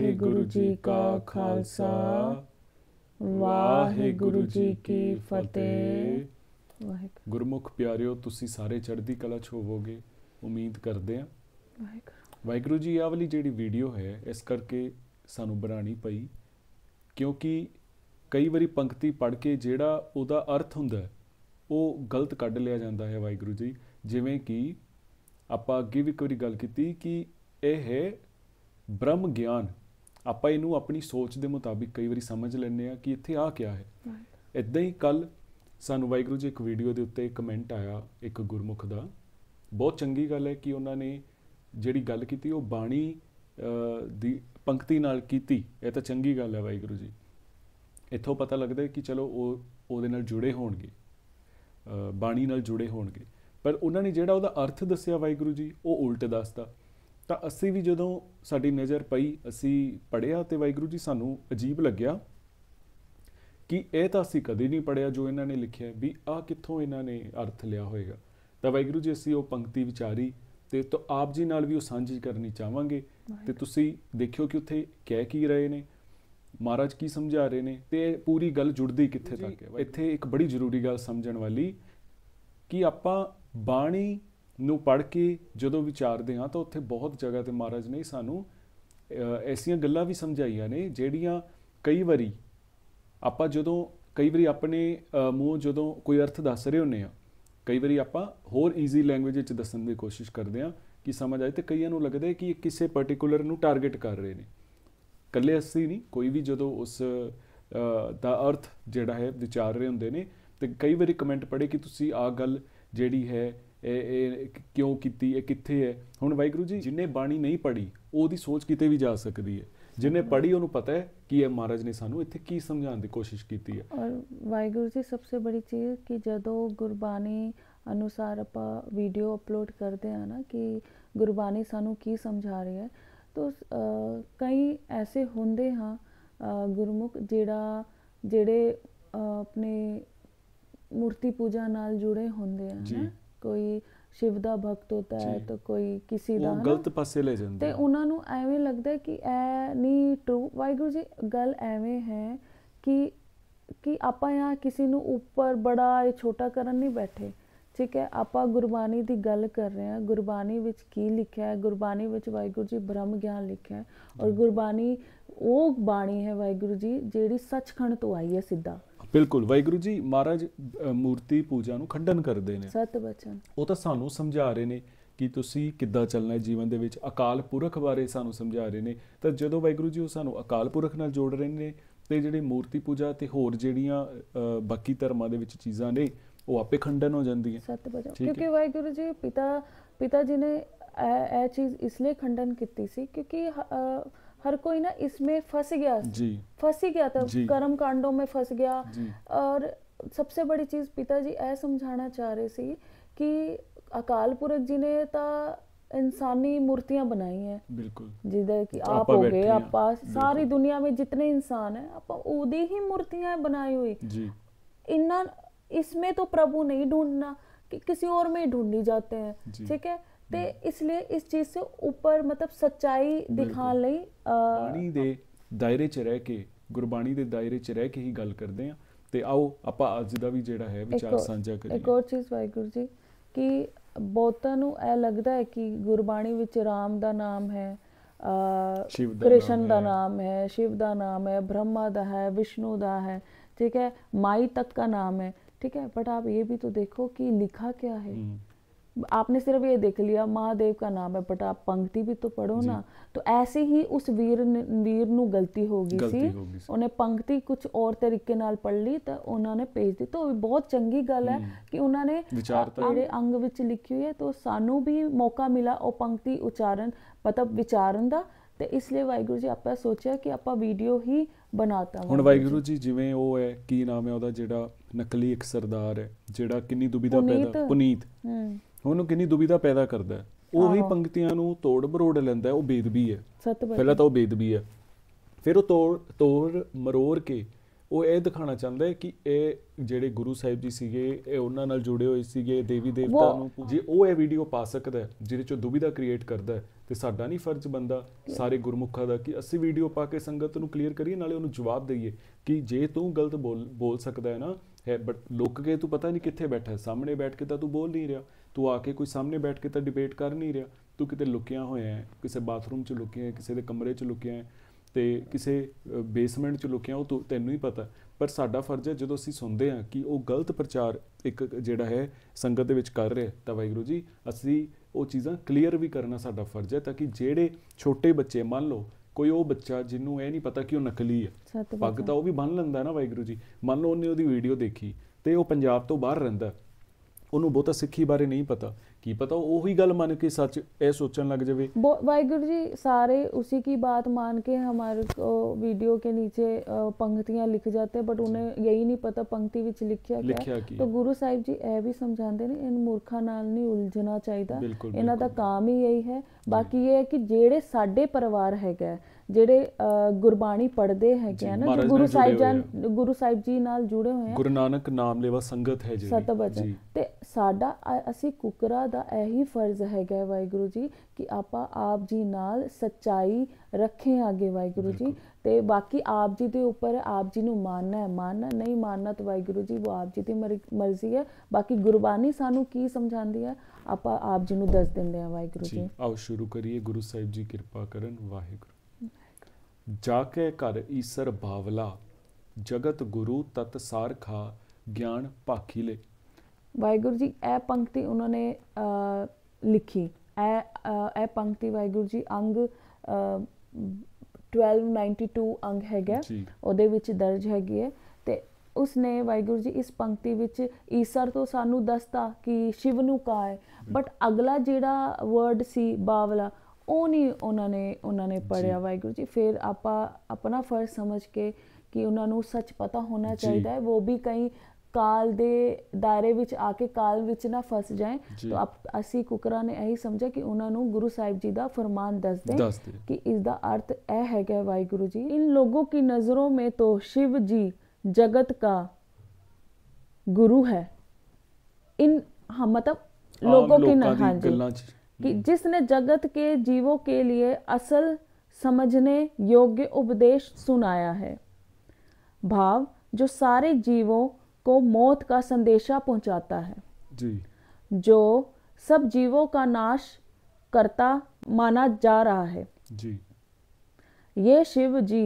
ਵਾਹਿਗੁਰੂ ਜੀ ਕਾ ਖਾਲਸਾ ਵਾਹਿਗੁਰੂ ਜੀ ਕੀ ਫਤਿਹ ਵਾਹਿਗੁਰੂ ਗੁਰਮੁਖ ਪਿਆਰਿਓ ਤੁਸੀਂ ਸਾਰੇ ਚੜ੍ਹਦੀ ਕਲਾ ਚ ਹੋਵੋਗੇ ਉਮੀਦ ਕਰਦੇ ਆ ਵਾਹਿਗੁਰੂ ਵਾਹਿਗੁਰੂ ਜੀ ਆ ਵਾਲੀ ਜਿਹੜੀ ਵੀਡੀਓ ਹੈ ਇਸ ਕਰਕੇ ਸਾਨੂੰ ਬਣਾਣੀ ਪਈ ਕਿਉਂਕਿ ਕਈ ਵਾਰੀ ਪੰਕਤੀ ਪੜ੍ਹ ਕੇ ਜਿਹੜਾ ਉਹਦਾ ਅਰਥ ਹੁੰਦਾ ਉਹ ਗਲਤ ਕੱਢ ਲਿਆ ਜਾਂਦਾ ਹੈ ਵਾਹਿਗੁਰੂ ਜੀ ਜਿਵੇਂ ਕਿ ਆਪਾਂ ਅੱਗੇ ਵੀ ਕੋਈ ਗੱਲ ਕੀਤੀ ਕਿ ਇਹ ਹੈ ਬ੍ਰਹਮ ਗਿਆਨ ਆਪਾਂ ਇਹਨੂੰ ਆਪਣੀ ਸੋਚ ਦੇ ਮੁਤਾਬਿਕ ਕਈ ਵਾਰੀ ਸਮਝ ਲੈਂਦੇ ਆ ਕਿ ਇੱਥੇ ਆ ਕਿਆ ਹੈ ਇਦਾਂ ਹੀ ਕੱਲ ਸਾਨੂੰ ਵਾਹਿਗੁਰੂ ਜੀ ਇੱਕ ਵੀਡੀਓ ਦੇ ਉੱਤੇ ਕਮੈਂਟ ਆਇਆ ਇੱਕ ਗੁਰਮੁਖ ਦਾ ਬਹੁਤ ਚੰਗੀ ਗੱਲ ਹੈ ਕਿ ਉਹਨਾਂ ਨੇ ਜਿਹੜੀ ਗੱਲ ਕੀਤੀ ਉਹ ਬਾਣੀ ਦੀ ਪੰਕਤੀ ਨਾਲ ਕੀਤੀ ਇਹ ਤਾਂ ਚੰਗੀ ਗੱਲ ਹੈ ਵਾਹਿਗੁਰੂ ਜੀ ਇੱਥੋਂ ਪਤਾ ਲੱਗਦਾ ਹੈ ਕਿ ਚਲੋ ਉਹ ਉਹਦੇ ਨਾਲ ਜੁੜੇ ਹੋਣਗੇ ਬਾਣੀ ਨਾਲ ਜੁੜੇ ਹੋਣਗੇ ਪਰ ਉਹਨਾਂ ਨੇ ਜਿਹੜਾ ਉਹਦਾ ਅਰਥ ਦੱਸਿਆ ਵਾਹਿਗੁਰੂ ਜੀ ਉਹ ਉਲਟ ਦੱਸਦਾ ਤਾਂ ਅਸੀਂ ਵੀ ਜਦੋਂ ਸਾਡੀ ਨਜ਼ਰ ਪਈ ਅਸੀਂ ਪੜਿਆ ਤੇ ਵਾਹਿਗੁਰੂ ਜੀ ਸਾਨੂੰ ਅਜੀਬ ਲੱਗਿਆ ਕਿ ਇਹ ਤਾਂ ਅਸੀਂ ਕਦੇ ਨਹੀਂ ਪੜਿਆ ਜੋ ਇਹਨਾਂ ਨੇ ਲਿਖਿਆ ਵੀ ਆ ਕਿੱਥੋਂ ਇਹਨਾਂ ਨੇ ਅਰਥ ਲਿਆ ਹੋਵੇਗਾ ਤਾਂ ਵਾਹਿਗੁਰੂ ਜੀ ਅਸੀਂ ਉਹ ਪੰਕਤੀ ਵਿਚਾਰੀ ਤੇ ਤੋਂ ਆਪ ਜੀ ਨਾਲ ਵੀ ਉਹ ਸਾਂਝੀ ਕਰਨੀ ਚਾਹਾਂਗੇ ਤੇ ਤੁਸੀਂ ਦੇਖਿਓ ਕਿ ਉੱਥੇ ਕਹਿ ਕੀ ਰਹੇ ਨੇ ਮਹਾਰਾਜ ਕੀ ਸਮਝਾ ਰਹੇ ਨੇ ਤੇ ਪੂਰੀ ਗੱਲ ਜੁੜਦੀ ਕਿੱਥੇ ਤੱਕ ਹੈ ਇੱਥੇ ਇੱਕ ਬੜੀ ਜ਼ਰੂਰੀ ਗੱਲ ਸਮਝਣ ਵਾਲੀ ਕਿ ਆਪਾਂ ਬਾਣੀ ਨੂੰ ਪੜ ਕੇ ਜਦੋਂ ਵਿਚਾਰਦੇ ਹਾਂ ਤਾਂ ਉੱਥੇ ਬਹੁਤ ਜਗ੍ਹਾ ਤੇ ਮਹਾਰਾਜ ਨੇ ਸਾਨੂੰ ਐਸੀਆਂ ਗੱਲਾਂ ਵੀ ਸਮਝਾਈਆਂ ਨੇ ਜਿਹੜੀਆਂ ਕਈ ਵਾਰੀ ਆਪਾਂ ਜਦੋਂ ਕਈ ਵਾਰੀ ਆਪਣੇ ਮੂੰਹ ਜਦੋਂ ਕੋਈ ਅਰਥ ਦੱਸ ਰਹੇ ਹੁੰਨੇ ਆ ਕਈ ਵਾਰੀ ਆਪਾਂ ਹੋਰ ਈਜ਼ੀ ਲੈਂਗੁਏਜ ਵਿੱਚ ਦੱਸਣ ਦੀ ਕੋਸ਼ਿਸ਼ ਕਰਦੇ ਆ ਕਿ ਸਮਝ ਆਏ ਤੇ ਕਈਆਂ ਨੂੰ ਲੱਗਦਾ ਕਿ ਇਹ ਕਿਸੇ ਪਾਰਟਿਕੂਲਰ ਨੂੰ ਟਾਰਗੇਟ ਕਰ ਰਹੇ ਨੇ ਕੱਲੇ ਅਸੀਂ ਨਹੀਂ ਕੋਈ ਵੀ ਜਦੋਂ ਉਸ ਦਾ ਅਰਥ ਜਿਹੜਾ ਹੈ ਵਿਚਾਰ ਰਹੇ ਹੁੰਦੇ ਨੇ ਤੇ ਕਈ ਵਾਰੀ ਕਮੈਂਟ ਪੜੇ ਕਿ ਤੁਸੀਂ ਆ ਗੱਲ ਜਿਹੜੀ ਹੈ ਇਹ ਕਿਉਂ ਕੀਤੀ ਇਹ ਕਿੱਥੇ ਹੈ ਹੁਣ ਵਾਹਿਗੁਰੂ ਜੀ ਜਿਨੇ ਬਾਣੀ ਨਹੀਂ ਪੜ੍ਹੀ ਉਹਦੀ ਸੋਚ ਕਿਤੇ ਵੀ ਜਾ ਸਕਦੀ ਹੈ ਜਿਨੇ ਪੜ੍ਹੀ ਉਹਨੂੰ ਪਤਾ ਹੈ ਕਿ ਇਹ ਮਹਾਰਾਜ ਨੇ ਸਾਨੂੰ ਇੱਥੇ ਕੀ ਸਮਝਾਉਣ ਦੀ ਕੋਸ਼ਿਸ਼ ਕੀਤੀ ਹੈ ਔਰ ਵਾਹਿਗੁਰੂ ਜੀ ਸਭ ਤੋਂ ਬੜੀ ਚੀਜ਼ ਕਿ ਜਦੋਂ ਗੁਰਬਾਣੀ ਅਨੁਸਾਰ ਆਪਾਂ ਵੀਡੀਓ ਅਪਲੋਡ ਕਰਦੇ ਆ ਨਾ ਕਿ ਗੁਰਬਾਣੀ ਸਾਨੂੰ ਕੀ ਸਮਝਾ ਰਹੀ ਹੈ ਤੋ ਕਈ ਐਸੇ ਹੁੰਦੇ ਹਾਂ ਗੁਰਮੁਖ ਜਿਹੜਾ ਜਿਹੜੇ ਆਪਣੇ ਮੂਰਤੀ ਪੂਜਾ ਨਾਲ ਜੁੜੇ ਹੁੰਦੇ ਆ ਨਾ ਕੋਈ ਸ਼ਿਵ ਦਾ ਭਗਤ ਹੁੰਦਾ ਹੈ ਤਾਂ ਕੋਈ ਕਿਸੇ ਦਾ ਉਹ ਗਲਤ ਪਾਸੇ ਲੈ ਜਾਂਦੇ ਤੇ ਉਹਨਾਂ ਨੂੰ ਐਵੇਂ ਲੱਗਦਾ ਕਿ ਐ ਨਹੀਂ ਟਰੂ ਵਾਹਿਗੁਰੂ ਜੀ ਗੱਲ ਐਵੇਂ ਹੈ ਕਿ ਕਿ ਆਪਾਂ ਆ ਕਿਸੇ ਨੂੰ ਉੱਪਰ ਬੜਾ ਇਹ ਛੋਟਾ ਕਰਨ ਨਹੀਂ ਬੈਠੇ ਠੀਕ ਹੈ ਆਪਾਂ ਗੁਰਬਾਣੀ ਦੀ ਗੱਲ ਕਰ ਰਹੇ ਹਾਂ ਗੁਰਬਾਣੀ ਵਿੱਚ ਕੀ ਲਿਖਿਆ ਹੈ ਗੁਰਬਾਣੀ ਵਿੱਚ ਵਾਹਿਗੁਰੂ ਜੀ ਬ੍ਰਹਮ ਗਿਆਨ ਲਿਖਿਆ ਹੈ ਔਰ ਗੁਰਬਾਣੀ ਉਹ ਬਾਣੀ ਹੈ ਵਾਹਿਗੁਰੂ ਜੀ ਜਿਹੜੀ ਸੱਚਖੰਡ ਤੋਂ ਆਈ ਹੈ ਸਿੱਧਾ ਬਿਲਕੁਲ ਵੈਗੁਰੂ ਜੀ ਮਹਾਰਾਜ ਮੂਰਤੀ ਪੂਜਾ ਨੂੰ ਖੰਡਨ ਕਰਦੇ ਨੇ ਸਤ ਬਚਨ ਉਹ ਤਾਂ ਸਾਨੂੰ ਸਮਝਾ ਰਹੇ ਨੇ ਕਿ ਤੁਸੀਂ ਕਿੱਦਾਂ ਚੱਲਣਾ ਹੈ ਜੀਵਨ ਦੇ ਵਿੱਚ ਅਕਾਲ ਪੁਰਖ ਬਾਰੇ ਸਾਨੂੰ ਸਮਝਾ ਰਹੇ ਨੇ ਤਾਂ ਜਦੋਂ ਵੈਗੁਰੂ ਜੀ ਉਹ ਸਾਨੂੰ ਅਕਾਲ ਪੁਰਖ ਨਾਲ ਜੋੜ ਰਹੇ ਨੇ ਤੇ ਜਿਹੜੇ ਮੂਰਤੀ ਪੂਜਾ ਤੇ ਹੋਰ ਜਿਹੜੀਆਂ ਬਾਕੀ ਧਰਮਾਂ ਦੇ ਵਿੱਚ ਚੀਜ਼ਾਂ ਨੇ ਉਹ ਆਪੇ ਖੰਡਨ ਹੋ ਜਾਂਦੀ ਹੈ ਸਤ ਬਚਨ ਕਿਉਂਕਿ ਵੈਗੁਰੂ ਜੀ ਪਿਤਾ ਪਿਤਾ ਜੀ ਨੇ ਇਹ ਚੀਜ਼ ਇਸ ਲਈ ਖੰਡਨ ਕੀਤੀ ਸੀ ਕਿਉਂਕਿ हर कोई ना इसमें फंस गया फंस ही गया था कर्म कांडों में फंस गया और सबसे बड़ी चीज पिताजी ऐ समझाना चाह रहे सी कि अकाल पुरख जी ने ਤਾਂ इंसानी मूर्तियां बनाई हैं बिल्कुल जिदे कि आप हो गए आप सारी दुनिया में जितने इंसान है आप ओदी ही मूर्तियां बनाई हुई जी इन्ना इसमें तो प्रभु नहीं ढूंढना कि किसी और में ही ढूंढी जाते हैं ठीक है ਤੇ ਇਸ ਲਈ ਇਸ ਚੀਜ਼ ਤੋਂ ਉੱਪਰ ਮਤਲਬ ਸੱਚਾਈ ਦਿਖਾਉਣ ਲਈ ਬਾਣੀ ਦੇ ਦਾਇਰੇ 'ਚ ਰਹਿ ਕੇ ਗੁਰਬਾਣੀ ਦੇ ਦਾਇਰੇ 'ਚ ਰਹਿ ਕੇ ਹੀ ਗੱਲ ਕਰਦੇ ਆ ਤੇ ਆਓ ਆਪਾਂ ਅੱਜ ਦਾ ਵੀ ਜਿਹੜਾ ਹੈ ਵਿਚਾਰ ਸਾਂਝਾ ਕਰੀਏ ਇੱਕ ਹੋਰ ਚੀਜ਼ ਵਾਹਿਗੁਰੂ ਜੀ ਕਿ ਬਹੁਤਾਂ ਨੂੰ ਇਹ ਲੱਗਦਾ ਹੈ ਕਿ ਗੁਰਬਾਣੀ ਵਿੱਚ ਰਾਮ ਦਾ ਨਾਮ ਹੈ ਕ੍ਰਿਸ਼ਨ ਦਾ ਨਾਮ ਹੈ ਸ਼ਿਵ ਦਾ ਨਾਮ ਹੈ ਬ੍ਰਹਮਾ ਦਾ ਹੈ ਵਿਸ਼ਨੂੰ ਦਾ ਹੈ ਠੀਕ ਹੈ ਮਾਈ ਤੱਕ ਦਾ ਨਾਮ ਹੈ ਠੀਕ ਹੈ ਬਟ ਆਪ ਇਹ ਵੀ ਤੋ ਦੇਖੋ ਕਿ ਲਿਖਾ ਕੀ ਹੈ ਆਪਨੇ ਸਿਰਫ ਇਹ ਦੇਖ ਲਿਆ ਮਹਾਦੇਵ ਦਾ ਨਾਮ ਹੈ बट आप पंक्ति भी तो पढ़ो ना तो ऐसे ही उस ਵੀਰ वीर ਨੂੰ ਗਲਤੀ ਹੋ ਗਈ ਸੀ ਉਹਨੇ ਪੰਕਤੀ ਕੁਝ ਔਰ ਤਰੀਕੇ ਨਾਲ ਪੜ ਲਈ ਤਾਂ ਉਹਨਾਂ ਨੇ ਪੇਜ ਦਿੱਤਾ ਉਹ ਬਹੁਤ ਚੰਗੀ ਗੱਲ ਹੈ ਕਿ ਉਹਨਾਂ ਨੇ ਜਿਹੜੇ ਅੰਗ ਵਿੱਚ ਲਿਖੀ ਹੋਈ ਹੈ ਤਾਂ ਸਾਨੂੰ ਵੀ ਮੌਕਾ ਮਿਲਾ ਉਹ ਪੰਕਤੀ ਉਚਾਰਨ ਮਤਲਬ ਵਿਚਾਰਨ ਦਾ ਤੇ ਇਸ ਲਈ ਵਾਹਿਗੁਰੂ ਜੀ ਆਪਾਂ ਸੋਚਿਆ ਕਿ ਆਪਾਂ ਵੀਡੀਓ ਹੀ ਬਣਾਤਾ ਹੁਣ ਵਾਹਿਗੁਰੂ ਜੀ ਜਿਵੇਂ ਉਹ ਹੈ ਕੀ ਨਾਮ ਹੈ ਉਹਦਾ ਜਿਹੜਾ ਨਕਲੀ ਇੱਕ ਸਰਦਾਰ ਹੈ ਜਿਹੜਾ ਕਿੰਨੀ ਦੁਬੀ ਦਾ ਪੈਦਾ ਪੁਨੀਤ ਹੂੰ ਉਹਨੂੰ ਕਿੰਨੀ ਦੁਬਿਧਾ ਪੈਦਾ ਕਰਦਾ ਉਹ ਉਹੀ ਪੰਕਤੀਆਂ ਨੂੰ ਤੋੜ ਬਰੋੜ ਲੈਂਦਾ ਉਹ ਬੇਦਬੀ ਹੈ ਪਹਿਲਾਂ ਤਾਂ ਉਹ ਬੇਦਬੀ ਹੈ ਫਿਰ ਉਹ ਤੋੜ ਤੋੜ ਮਰੋੜ ਕੇ ਉਹ ਇਹ ਦਿਖਾਣਾ ਚਾਹੁੰਦਾ ਹੈ ਕਿ ਇਹ ਜਿਹੜੇ ਗੁਰੂ ਸਾਹਿਬ ਜੀ ਸੀਗੇ ਇਹ ਉਹਨਾਂ ਨਾਲ ਜੁੜੇ ਹੋਏ ਸੀਗੇ ਦੇਵੀ ਦੇਵਤਾ ਨੂੰ ਜੇ ਉਹ ਇਹ ਵੀਡੀਓ ਪਾ ਸਕਦਾ ਜਿਹਦੇ ਚੋਂ ਦੁਬਿਧਾ ਕ੍ਰੀਏਟ ਕਰਦਾ ਤੇ ਸਾਡਾ ਨਹੀਂ ਫਰਜ਼ ਬੰਦਾ ਸਾਰੇ ਗੁਰਮੁਖਾਂ ਦਾ ਕਿ ਅਸੀਂ ਵੀਡੀਓ ਪਾ ਕੇ ਸੰਗਤ ਨੂੰ ਕਲੀਅਰ ਕਰੀਏ ਨਾਲੇ ਉਹਨੂੰ ਜਵਾਬ ਦਈਏ ਕਿ ਜੇ ਤੂੰ ਗਲਤ ਬੋਲ ਸਕਦਾ ਹੈ ਨਾ ਹੈ ਬਟ ਲੁੱਕ ਕੇ ਤੂੰ ਪਤਾ ਨਹੀਂ ਕਿੱਥੇ ਬੈਠਾ ਹੈ ਸਾਹਮਣੇ ਬੈਠ ਕੇ ਤਾਂ ਤੂੰ ਬੋਲ ਨਹੀਂ ਰਿਹਾ ਤੂੰ ਆ ਕੇ ਕੋਈ ਸਾਹਮਣੇ ਬੈਠ ਕੇ ਤਾਂ ਡਿਬੇਟ ਕਰ ਨਹੀਂ ਰਿਹਾ ਤੂੰ ਕਿਤੇ ਲੁਕਿਆ ਹੋਇਆ ਹੈ ਕਿਸੇ ਬਾਥਰੂਮ 'ਚ ਲੁਕਿਆ ਹੈ ਕਿਸੇ ਦੇ ਕਮਰੇ 'ਚ ਲੁਕਿਆ ਹੈ ਤੇ ਕਿਸੇ ਬੇਸਮੈਂਟ 'ਚ ਲੁਕਿਆ ਉਹ ਤੈਨੂੰ ਹੀ ਪਤਾ ਪਰ ਸਾਡਾ ਫਰਜ਼ ਹੈ ਜਦੋਂ ਅਸੀਂ ਸੁਣਦੇ ਹਾਂ ਕਿ ਉਹ ਗਲਤ ਪ੍ਰਚਾਰ ਇੱਕ ਜਿਹੜਾ ਹੈ ਸੰਗਤ ਦੇ ਵਿੱਚ ਕਰ ਰਿਹਾ ਤਾਂ ਵਾਹਿਗੁਰੂ ਜੀ ਅਸੀਂ ਉਹ ਚੀਜ਼ਾਂ ਕਲੀਅਰ ਵੀ ਕਰਨਾ ਸਾਡਾ ਫਰਜ਼ ਹੈ ਤਾਂ ਕਿ ਜਿਹੜੇ ਛੋਟੇ ਬੱਚੇ ਮੰਨ ਲਓ ਕੋਈ ਉਹ ਬੱਚਾ ਜਿਹਨੂੰ ਇਹ ਨਹੀਂ ਪਤਾ ਕਿ ਉਹ ਨਕਲੀ ਹੈ ਪੱਗ ਤਾਂ ਉਹ ਵੀ ਬੰਨ ਲੈਂਦਾ ਨਾ ਵਾਹਿਗੁਰੂ ਜੀ ਮੰਨ ਲਓ ਉਹਨੇ ਉਹਦੀ ਵੀਡੀਓ ਦੇਖੀ ਤੇ ਉਹ ਪੰਜਾਬ ਤੋਂ ਬਾਹਰ ਰਹਿੰਦਾ ਉਹਨੂੰ ਬਹੁਤਾ ਸਿੱਖੀ ਬਾਰੇ ਨਹੀਂ ਪਤਾ ਕੀ ਪਤਾ ਉਹੀ ਗੱਲ ਮੰਨ ਕੇ ਸੱਚ ਇਹ ਸੋਚਣ ਲੱਗ ਜਾਵੇ ਵਾਹਿਗੁਰੂ ਜੀ ਸਾਰੇ ਉਸੇ ਕੀ ਬਾਤ ਮੰਨ ਕੇ हमारे ਵੀਡੀਓ के ਨੀਚੇ पंक्तियां ਲਿਖ ਜਾਂਦੇ ਬਟ ਉਹਨੇ ਯਹੀ ਨਹੀਂ ਪਤਾ पता ਵਿੱਚ ਲਿਖਿਆ ਕੀ ਹੈ ਤਾਂ ਗੁਰੂ ਸਾਹਿਬ ਜੀ ਇਹ ਵੀ ਸਮਝਾਉਂਦੇ ਨੇ ਇਹਨ ਮੂਰਖਾਂ ਨਾਲ ਨਹੀਂ ਉਲਝਣਾ ਚਾਹੀਦਾ ਇਹਨਾਂ ਦਾ ਕੰਮ ਹੀ ਇਹੀ ਹੈ ਬਾਕੀ ਇਹ ਹੈ ਕਿ ਜਿਹੜੇ ਸਾਡੇ ਪਰਿਵਾਰ ਹੈਗਾ ਜਿਹੜੇ ਗੁਰਬਾਣੀ ਪੜ੍ਹਦੇ ਹੈਗੇ ਆ ਨਾ ਗੁਰੂ ਸਾਹਿਬ ਜਨ ਗੁਰੂ ਸਾਹਿਬ ਜੀ ਨਾਲ ਜੁੜੇ ਹੋਏ ਆ ਗੁਰੂ ਨਾਨਕ ਨਾਮ ਲੇਵਾ ਸੰਗਤ ਹੈ ਜਿਹੜੀ ਸਤਿ ਤੇ ਸਾਡਾ ਅਸੀਂ ਕੁਕਰਾ ਦਾ ਇਹੀ ਫਰਜ਼ ਹੈਗਾ ਵਾਹਿਗੁਰੂ ਜੀ ਕਿ ਆਪਾਂ ਆਪ ਜੀ ਨਾਲ ਸਚਾਈ ਰੱਖੇ ਆਗੇ ਵਾਹਿਗੁਰੂ ਜੀ ਤੇ ਬਾਕੀ ਆਪ ਜੀ ਦੇ ਉੱਪਰ ਆਪ ਜੀ ਨੂੰ ਮੰਨਣਾ ਹੈ ਮੰਨਣਾ ਨਹੀਂ ਮੰਨਣਾ ਤਾਂ ਵਾਹਿਗੁਰੂ ਜੀ ਉਹ ਆਪ ਜੀ ਦੀ ਮਰਜ਼ੀ ਹੈ ਬਾਕੀ ਗੁਰਬਾਣੀ ਸਾਨੂੰ ਕੀ ਸਮਝਾਉਂਦੀ ਹੈ ਆਪਾਂ ਆਪ ਜੀ ਨੂੰ ਦੱਸ ਦਿੰਦੇ ਆ ਵਾਹਿਗੁਰੂ ਜੀ ਆਓ ਸ਼ੁਰੂ ਕਰੀਏ ਗੁਰੂ ਸਾਹਿਬ ਜੀ ਕਿਰਪਾ ਕਰਨ ਵਾਹਿਗੁਰੂ ਜਾ ਕੇ ਘਰ ਈਸਰ ਬਾਵਲਾ ਜਗਤ ਗੁਰੂ ਤਤ ਸਾਰ ਖਾ ਗਿਆਨ ਲੈ ਵਾਹਿਗੁਰੂ ਜੀ ਇਹ ਪੰਕਤੀ ਉਹਨਾਂ ਨੇ ਲਿਖੀ ਇਹ ਇਹ ਪੰਕਤੀ ਵਾਹਿਗੁਰੂ ਜੀ ਅੰਗ 1292 ਅੰਗ ਹੈਗਾ ਉਹਦੇ ਵਿੱਚ ਦਰਜ ਹੈਗੀ ਹੈ ਤੇ ਉਸਨੇ ਵਾਹਿਗੁਰੂ ਜੀ ਇਸ ਪੰਕਤੀ ਵਿੱਚ ਈਸਰ ਤੋਂ ਸਾਨੂੰ ਦੱਸਤਾ ਕਿ ਸ਼ਿਵ ਨੂੰ ਕਾ ਹੈ ਬਟ ਅਗਲਾ ਜਿਹੜਾ ਵਰਡ ਸੀ ਬਾਵਲਾ ਉਹ ਨਹੀਂ ਉਹਨਾਂ ਨੇ ਉਹਨਾਂ ਨੇ ਪੜਿਆ ਵਾਹਿਗੁਰੂ ਜੀ ਫਿਰ ਆਪਾਂ ਆਪਣਾ ਫਰਜ਼ ਸਮਝ ਕੇ ਕਿ ਉਹਨਾਂ ਨੂੰ ਸੱਚ ਪਤਾ ਹੋਣਾ ਚਾਹੀਦਾ ਹੈ ਉਹ ਵੀ ਕਈ ਕਾਲ ਦੇ ਦਾਇਰੇ ਵਿੱਚ ਆ ਕੇ ਕਾਲ ਵਿੱਚ ਨਾ ਫਸ ਜਾਏ ਤਾਂ ਅਸੀਂ ਕੁਕਰਾ ਨੇ ਇਹੀ ਸਮਝਿਆ ਕਿ ਉਹਨਾਂ ਨੂੰ ਗੁਰੂ ਸਾਹਿਬ ਜੀ ਦਾ ਫਰਮਾਨ ਦੱਸ ਦੇ ਕਿ ਇਸ ਦਾ ਅਰਥ ਇਹ ਹੈਗਾ ਵਾਹਿਗੁਰੂ ਜੀ ਇਨ ਲੋਗੋ ਕੀ ਨਜ਼ਰੋਂ ਮੇ ਤੋ ਸ਼ਿਵ ਜੀ ਜਗਤ ਕਾ ਗੁਰੂ ਹੈ ਇਨ ਹਾਂ ਮਤਲਬ ਲੋਗੋ ਕੀ ਨਾ ਹਾਂਜੀ कि जिसने जगत के जीवों के लिए असल समझने योग्य उपदेश सुनाया है भाव जो सारे जीवों को मौत का संदेशा पहुंचाता है जी। जो सब जीवों का नाश करता माना जा रहा है जी। ये शिव जी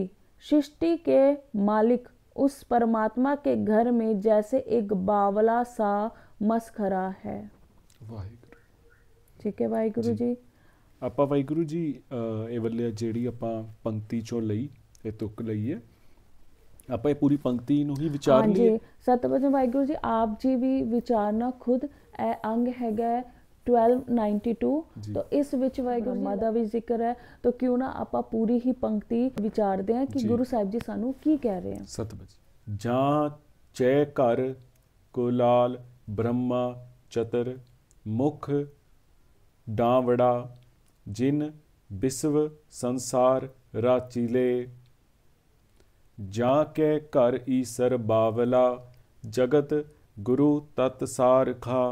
सृष्टि के मालिक उस परमात्मा के घर में जैसे एक बावला सा मस्खरा है वाहिगुरु ਠੀਕ ਹੈ ਵਾਹਿਗੁਰੂ ਜੀ ਆਪਾਂ ਵਾਹਿਗੁਰੂ ਜੀ ਇਹ ਵੱਲੇ ਜਿਹੜੀ ਆਪਾਂ ਪੰਕਤੀ ਚੋਂ ਲਈ ਇਹ ਤੁਕ ਲਈ ਹੈ ਆਪਾਂ ਇਹ ਪੂਰੀ ਪੰਕਤੀ ਨੂੰ ਹੀ ਵਿਚਾਰ ਲਈਏ ਹਾਂਜੀ ਸਤਿਵਚਨ ਵਾਹਿਗੁਰੂ ਜੀ ਆਪ ਜੀ ਵੀ ਵਿਚਾਰਨਾ ਖੁਦ ਇਹ ਅੰਗ ਹੈਗਾ 1292 ਤਾਂ ਇਸ ਵਿੱਚ ਵਾਹਿਗੁਰੂ ਜੀ ਵੀ ਜ਼ਿਕਰ ਹੈ ਤਾਂ ਕਿਉਂ ਨਾ ਆਪਾਂ ਪੂਰੀ ਹੀ ਪੰਕਤੀ ਵਿਚਾਰਦੇ ਹਾਂ ਕਿ ਗੁਰੂ ਸਾਹਿਬ ਜੀ ਸਾਨੂੰ ਕੀ ਕਹਿ ਰਹੇ ਹਨ ਸਤਿਵਚਨ ਜਾਂ ਚੈ ਕਰ ਕੁਲਾਲ ਬ੍ਰਹਮਾ ਚਤਰ ਮੁਖ ਡਾਂਵੜਾ ਜਿਨ ਵਿਸਵ ਸੰਸਾਰ ਰਾਚੀਲੇ ਜਾਂ ਕੇ ਘਰ ਈਸਰ ਬਾਵਲਾ ਜਗਤ ਗੁਰੂ ਤਤ ਸਾਰ ਖਾ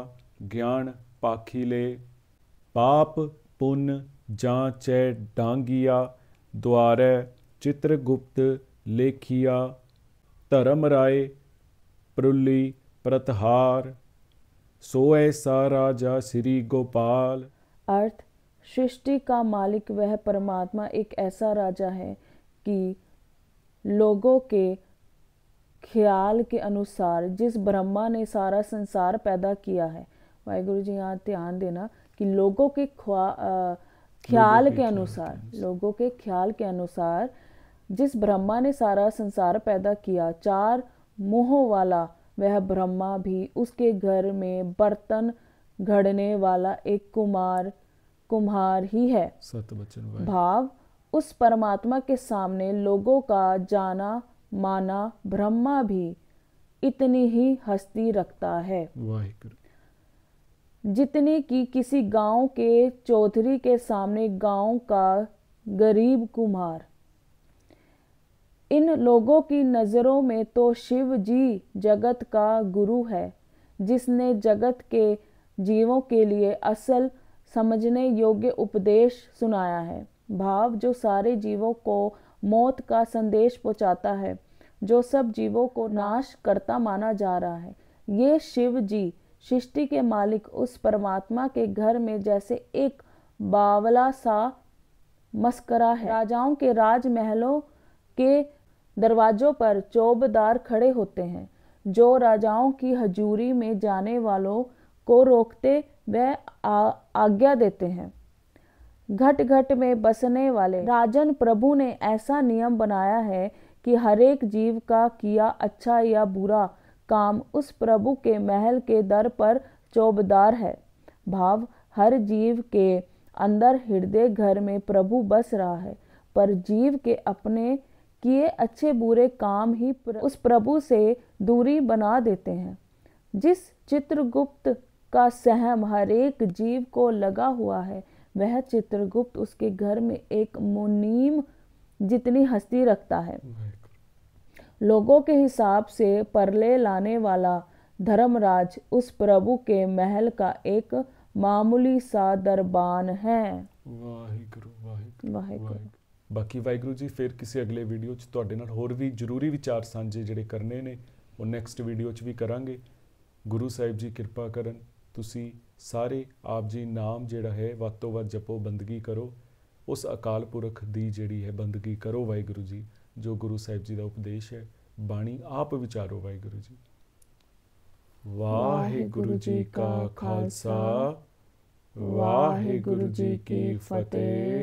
ਗਿਆਨ ਪਾਖੀਲੇ ਪਾਪ ਪੁੰਨ ਜਾਂ ਚੈ ਡਾਂਗੀਆ ਚਿਤ੍ਰ ਗੁਪਤ ਲੇਖੀਆ ਧਰਮ ਰਾਏ ਪ੍ਰੁੱਲੀ ਪ੍ਰਤਹਾਰ ਸੋਐ ਸਾ ਰਾਜਾ ਸ੍ਰੀ ਗੋਪਾਲ अर्थ सृष्टि का मालिक वह परमात्मा एक ऐसा राजा है कि लोगों के ख्याल के अनुसार जिस ब्रह्मा ने सारा संसार पैदा किया है वाहगुरु जी यहाँ ध्यान देना कि लोगों के ख्वा ख्याल के अनुसार लोगों के ख्याल के अनुसार जिस ब्रह्मा ने सारा संसार पैदा किया चार मुंहों वाला वह ब्रह्मा भी उसके घर में बर्तन घड़ने वाला एक कुमार कुम्हार ही है भाव उस परमात्मा के सामने लोगों का जाना माना ब्रह्मा भी इतनी ही हस्ती रखता है जितने की किसी गांव के चौधरी के सामने गांव का गरीब कुमार इन लोगों की नज़रों में तो शिव जी जगत का गुरु है जिसने जगत के जीवों के लिए असल समझने योग्य उपदेश सुनाया है भाव जो सारे जीवों को मौत का संदेश पहुंचाता है जो सब जीवों को नाश करता माना जा रहा है ये शिव जी सृष्टि के मालिक उस परमात्मा के घर में जैसे एक बावला सा मस्करा है राजाओं के राजमहलों के दरवाजों पर चौबदार खड़े होते हैं जो राजाओं की हजूरी में जाने वालों को रोकते व आज्ञा देते हैं घट घट में बसने वाले राजन प्रभु ने ऐसा नियम बनाया है कि हरेक जीव का किया अच्छा या बुरा काम उस प्रभु के महल के दर पर चौबदार है भाव हर जीव के अंदर हृदय घर में प्रभु बस रहा है पर जीव के अपने किए अच्छे बुरे काम ही उस प्रभु से दूरी बना देते हैं जिस चित्रगुप्त का सहम हर एक जीव को लगा हुआ है वह चित्रगुप्त उसके घर में एक मुनीम जितनी हस्ती रखता है लोगों के हिसाब से परले लाने वाला धर्मराज उस प्रभु के महल का एक मामूली सा दरबान है ਵਾਹਿਗੁਰੂ ਵਾਹਿਗੁਰੂ ਵਾਹਿਗੁਰੂ ਬਾਕੀ ਵਾਹਿਗੁਰੂ ਜੀ ਫਿਰ ਕਿਸੇ ਅਗਲੇ ਵੀਡੀਓ 'ਚ ਤੁਹਾਡੇ ਨਾਲ ਹੋਰ ਵੀ ਜ਼ਰੂਰੀ ਵਿਚਾਰ ਸਾਂਝੇ ਜਿਹੜੇ ਕਰਨੇ ਨੇ ਉਹ ਨੈਕਸਟ ਵੀਡੀਓ 'ਚ ਵੀ ਕਰਾਂਗੇ ਗੁਰੂ ਸਾਹਿਬ ਜੀ ਕਿਰਪਾ ਕਰਨ ਤੁਸੀਂ ਸਾਰੇ ਆਪ ਜੀ ਨਾਮ ਜਿਹੜਾ ਹੈ ਵੱਧ ਤੋਂ ਵੱਧ ਜਪੋ ਬੰਦਗੀ ਕਰੋ ਉਸ ਅਕਾਲ ਪੁਰਖ ਦੀ ਜਿਹੜੀ ਹੈ ਬੰਦਗੀ ਕਰੋ ਵਾਹਿਗੁਰੂ ਜੀ ਜੋ ਗੁਰੂ ਸਾਹਿਬ ਜੀ ਦਾ ਉਪਦੇਸ਼ ਹੈ ਬਾਣੀ ਆਪ ਵਿਚਾਰੋ ਵਾਹਿਗੁਰੂ ਜੀ ਵਾਹਿਗੁਰੂ ਜੀ ਕਾ ਖਾਲਸਾ ਵਾਹਿਗੁਰੂ ਜੀ ਕੀ ਫਤਿਹ